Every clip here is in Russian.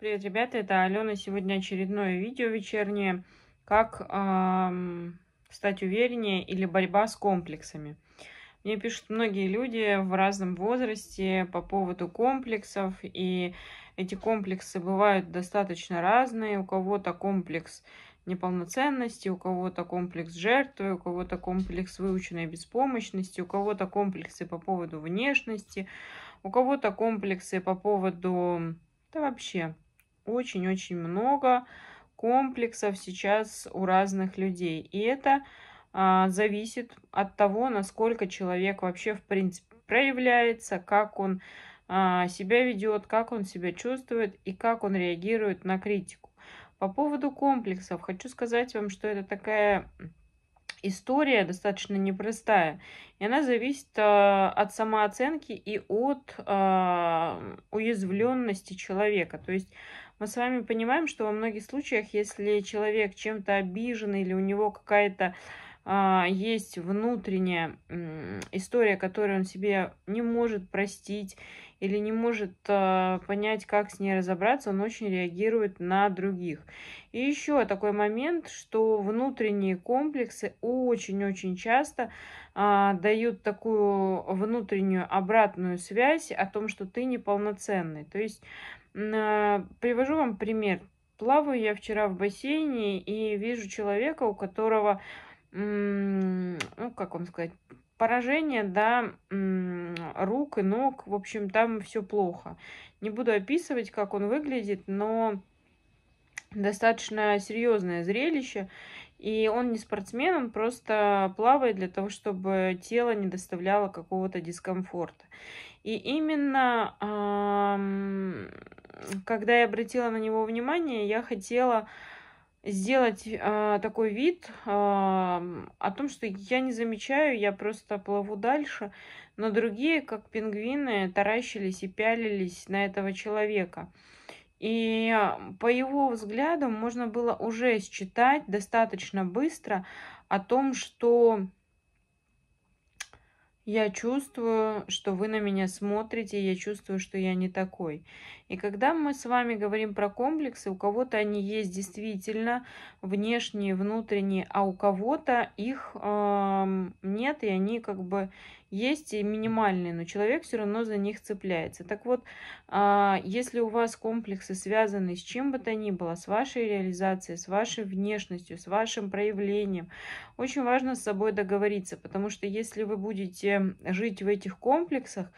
Привет, ребята, это Алена. Сегодня очередное видео вечернее. Как эм, стать увереннее или борьба с комплексами. Мне пишут многие люди в разном возрасте по поводу комплексов. И эти комплексы бывают достаточно разные. У кого-то комплекс неполноценности, у кого-то комплекс жертвы, у кого-то комплекс выученной беспомощности, у кого-то комплексы по поводу внешности, у кого-то комплексы по поводу... Да вообще очень-очень много комплексов сейчас у разных людей. И это а, зависит от того, насколько человек вообще в принципе проявляется, как он а, себя ведет, как он себя чувствует и как он реагирует на критику. По поводу комплексов хочу сказать вам, что это такая история достаточно непростая. И она зависит э, от самооценки и от э, а, уязвленности человека. То есть мы с вами понимаем, что во многих случаях, если человек чем-то обижен или у него какая-то а, есть внутренняя м, история, которую он себе не может простить, или не может э, понять, как с ней разобраться, он очень реагирует на других. И еще такой момент, что внутренние комплексы очень-очень часто а, дают такую внутреннюю обратную связь о том, что ты неполноценный. То есть а, привожу вам пример. Плаваю я вчера в бассейне и вижу человека, у которого, ну как вам сказать, поражение, да, рук и ног. В общем, там все плохо. Не буду описывать, как он выглядит, но достаточно серьезное зрелище. И он не спортсмен, он просто плавает для того, чтобы тело не доставляло какого-то дискомфорта. И именно когда я обратила на него внимание, я хотела сделать э, такой вид э, о том, что я не замечаю, я просто плыву дальше, но другие, как пингвины, таращились и пялились на этого человека. И по его взгляду можно было уже считать достаточно быстро о том, что я чувствую, что вы на меня смотрите, я чувствую, что я не такой. И когда мы с вами говорим про комплексы, у кого-то они есть действительно внешние, внутренние, а у кого-то их э, нет, и они как бы есть и минимальные, но человек все равно за них цепляется. Так вот, а, если у вас комплексы связаны с чем бы то ни было, с вашей реализацией, с вашей внешностью, с вашим проявлением, очень важно с собой договориться, потому что если вы будете жить в этих комплексах,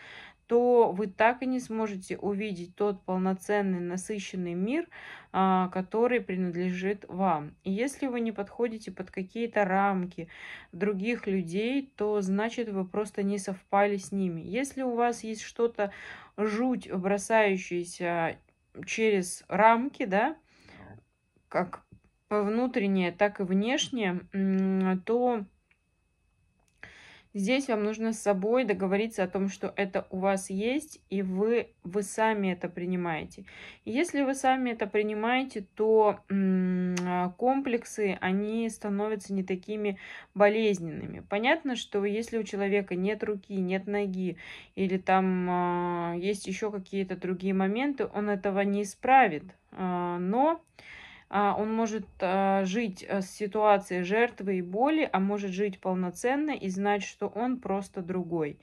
то вы так и не сможете увидеть тот полноценный насыщенный мир, а, который принадлежит вам. И если вы не подходите под какие-то рамки других людей, то значит вы просто не совпали с ними. Если у вас есть что-то жуть, бросающееся через рамки, да, как внутреннее, так и внешнее, то Здесь вам нужно с собой договориться о том, что это у вас есть, и вы, вы сами это принимаете. Если вы сами это принимаете, то а, комплексы, они становятся не такими болезненными. Понятно, что если у человека нет руки, нет ноги, или там а, есть еще какие-то другие моменты, он этого не исправит. А, но а, он может а, жить э, с ситуацией жертвы и боли, а может жить полноценно и знать, что он просто другой.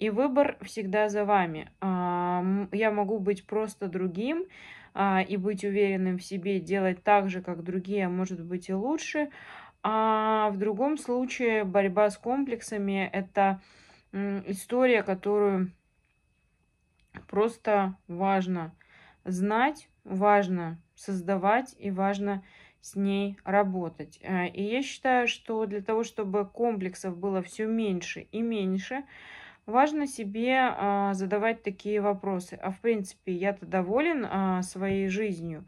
И выбор всегда за вами. А, я могу быть просто другим и быть уверенным в себе, делать так же, как другие, может быть и лучше. А в другом случае борьба с комплексами – это история, которую просто важно знать, важно создавать и важно с ней работать. Э, и я считаю, что для того, чтобы комплексов было все меньше и меньше, важно себе а, задавать такие вопросы. А в принципе, я-то доволен а, своей жизнью,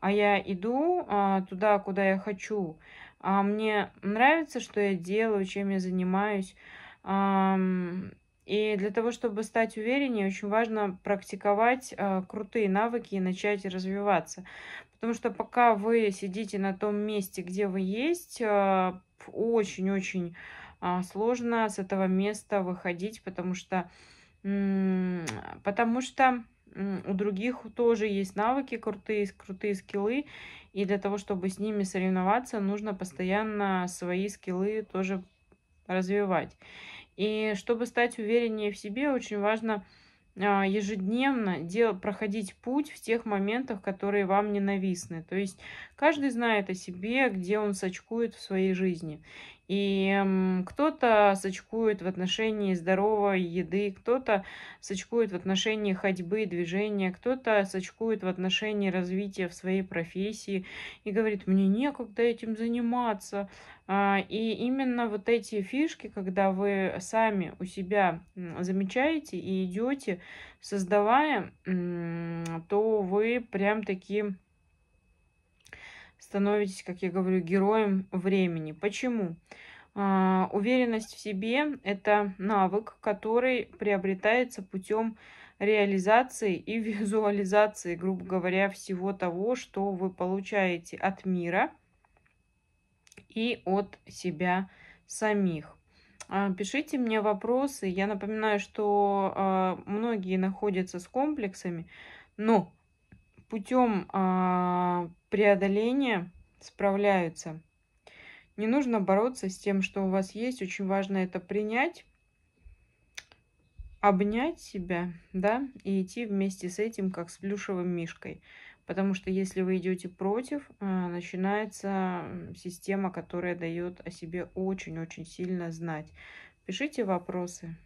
а я иду а, туда, куда я хочу. А мне нравится, что я делаю, чем я занимаюсь и для того, чтобы стать увереннее, очень важно практиковать э, крутые навыки и начать развиваться. Потому что пока вы сидите на том месте, где вы есть, а, очень-очень э, э, сложно с этого места выходить, потому что, потому что у других тоже есть навыки крутые, крутые скиллы, и для того, чтобы с ними соревноваться, нужно постоянно свои скиллы тоже развивать. И чтобы стать увереннее в себе, очень важно а, ежедневно дел, проходить путь в тех моментах, которые вам ненавистны. То есть каждый знает о себе, где он сочкует в своей жизни. И кто-то сочкует в отношении здоровой еды, кто-то сочкует в отношении ходьбы, движения, кто-то сочкует в отношении развития в своей профессии и говорит, мне некогда этим заниматься. А, и именно вот эти фишки, когда вы сами у себя замечаете и идете, создавая, то вы прям такие становитесь, как я говорю, героем времени. Почему? А, уверенность в себе – это навык, который приобретается путем реализации и визуализации, грубо говоря, всего того, что вы получаете от мира и от себя самих. А, пишите мне вопросы. Я напоминаю, что а, многие находятся с комплексами, но путем а, преодоления справляются. Не нужно бороться с тем, что у вас есть. Очень важно это принять, обнять себя, да, и идти вместе с этим, как с плюшевым мишкой. Потому что если вы идете против, а, начинается система, которая дает о себе очень-очень сильно знать. Пишите вопросы.